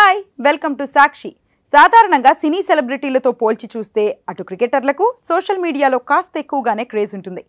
hi welcome to సాక్షి సాధారణంగా సినీ సెలబ్రిటీలతో పోల్చి చూస్తే అటు క్రికెటర్లకు సోషల్ మీడియాలో కాస్త ఎక్కువగానే క్రేజ్ ఉంటుంది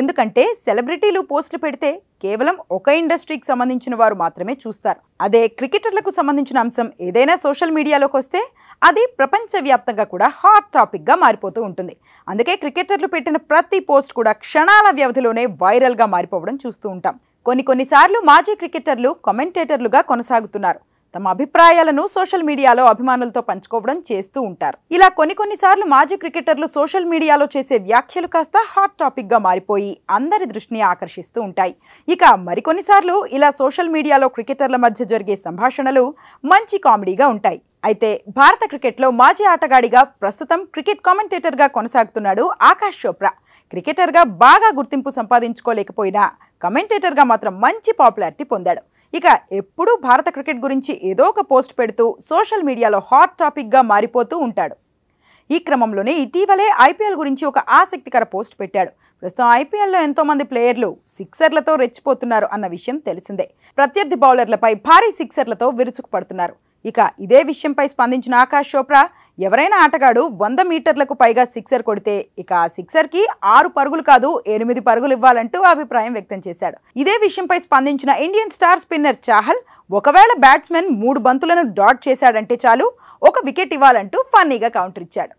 ఎందుకంటే సెలబ్రిటీలు పోస్టులు పెడితే కేవలం ఒక ఇండస్ట్రీకి సంబంధించిన వారు మాత్రమే చూస్తారు అదే క్రికెటర్లకు సంబంధించిన అంశం ఏదైనా సోషల్ మీడియాలోకి వస్తే అది ప్రపంచవ్యాప్తంగా కూడా హాట్ టాపిక్గా మారిపోతూ ఉంటుంది అందుకే క్రికెటర్లు పెట్టిన ప్రతి పోస్ట్ కూడా క్షణాల వ్యవధిలోనే వైరల్గా మారిపోవడం చూస్తూ ఉంటాం కొన్ని కొన్నిసార్లు మాజీ క్రికెటర్లు కమెంటేటర్లుగా కొనసాగుతున్నారు తమ అభిప్రాయాలను సోషల్ మీడియాలో అభిమానులతో పంచుకోవడం చేస్తూ ఉంటారు ఇలా కొన్ని కొన్నిసార్లు మాజీ క్రికెటర్లు సోషల్ మీడియాలో చేసే వ్యాఖ్యలు కాస్త హాట్ టాపిక్గా మారిపోయి అందరి దృష్టిని ఆకర్షిస్తూ ఉంటాయి ఇక మరికొన్నిసార్లు ఇలా సోషల్ మీడియాలో క్రికెటర్ల మధ్య జరిగే సంభాషణలు మంచి కామెడీగా ఉంటాయి అయితే భారత క్రికెట్లో మాజీ ఆటగాడిగా ప్రస్తుతం క్రికెట్ కామెంటేటర్గా కొనసాగుతున్నాడు ఆకాష్ చోప్రా క్రికెటర్గా బాగా గుర్తింపు సంపాదించుకోలేకపోయినా కమెంటేటర్గా మాత్రం మంచి పాపులారిటీ పొందాడు ఇక ఎప్పుడూ భారత క్రికెట్ గురించి ఏదో ఒక పోస్ట్ పెడుతూ సోషల్ మీడియాలో హాట్ టాపిక్గా మారిపోతూ ఉంటాడు ఈ క్రమంలోనే ఇటీవలే ఐపీఎల్ గురించి ఒక ఆసక్తికర పోస్ట్ పెట్టాడు ప్రస్తుతం ఐపీఎల్లో ఎంతోమంది ప్లేయర్లు సిక్సర్లతో రెచ్చిపోతున్నారు అన్న విషయం తెలిసిందే ప్రత్యర్థి బౌలర్లపై భారీ సిక్సర్లతో విరుచుకుపడుతున్నారు ఇక ఇదే విషయంపై స్పందించిన ఆకాష్ చోప్రా ఎవరైనా ఆటగాడు వంద మీటర్లకు పైగా సిక్సర్ కొడితే ఇక ఆ సిక్సర్కి ఆరు పరుగులు కాదు ఎనిమిది పరుగులు ఇవ్వాలంటూ అభిప్రాయం వ్యక్తం చేశాడు ఇదే విషయంపై స్పందించిన ఇండియన్ స్టార్ స్పిన్నర్ చాహల్ ఒకవేళ బ్యాట్స్మెన్ మూడు బంతులను డాట్ చేశాడంటే చాలు ఒక వికెట్ ఇవ్వాలంటూ ఫన్నీగా కౌంటర్ ఇచ్చాడు